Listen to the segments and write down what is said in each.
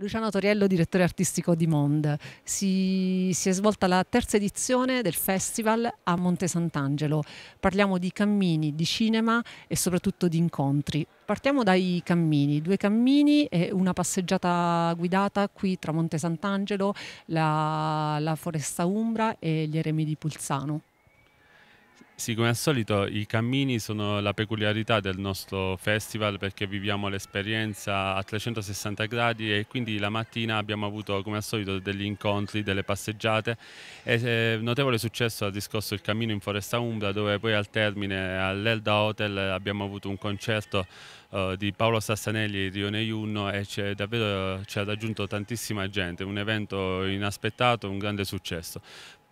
Luciano Toriello, direttore artistico di Mond. Si, si, è svolta la terza edizione del festival a Monte Sant'Angelo. Parliamo di cammini, di cinema e soprattutto di incontri. Partiamo dai cammini, due cammini e una passeggiata guidata qui tra Monte Sant'Angelo, la, la Foresta Umbra e gli Eremi di Pulsano. Sì, come al solito i cammini sono la peculiarità del nostro festival perché viviamo l'esperienza a 360 gradi e quindi la mattina abbiamo avuto come al solito degli incontri, delle passeggiate e eh, notevole successo ha discorso il cammino in Foresta Umbra dove poi al termine all'Elda Hotel abbiamo avuto un concerto uh, di Paolo Sassanelli e Rione Iunno e c'è, davvero eh, ci ha raggiunto tantissima gente, un evento inaspettato, un grande successo.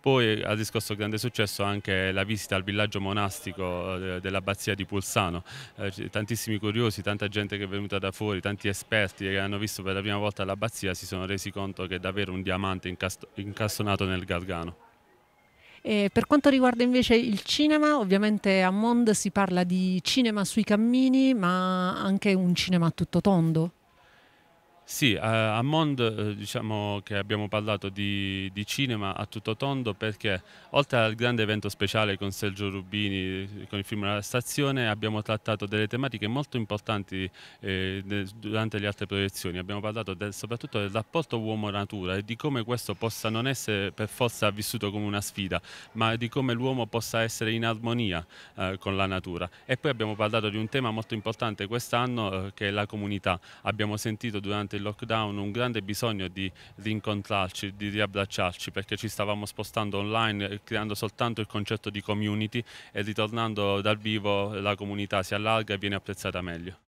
Poi ha riscosso grande successo anche la visita al villaggio monastico eh, dell'abbazia di Pulsano, eh, tantissimi curiosi, tanta gente che è venuta da fuori, tanti esperti che hanno visto per la prima volta l'abbazia si sono resi conto che è davvero un diamante incastonato nel Gargano. E per quanto riguarda invece il cinema, ovviamente a Mond si parla di cinema sui cammini, ma anche un cinema tutto tondo. Sì, eh, a Mond eh, diciamo che abbiamo parlato di, di, cinema a tutto tondo perché oltre al grande evento speciale con Sergio Rubini, eh, con il film La Stazione, abbiamo trattato delle tematiche molto importanti eh, durante le altre proiezioni. Abbiamo parlato del, soprattutto del rapporto uomo-natura e di come questo possa non essere per forza vissuto come una sfida, ma di come l'uomo possa essere in armonia eh, con la natura. E poi abbiamo parlato di un tema molto importante quest'anno eh, che è la comunità. Abbiamo sentito durante il lockdown un grande bisogno di rincontrarci, di riabbracciarci perché ci stavamo spostando online eh, creando soltanto il concetto di community e ritornando dal vivo la comunità si allarga e viene apprezzata meglio.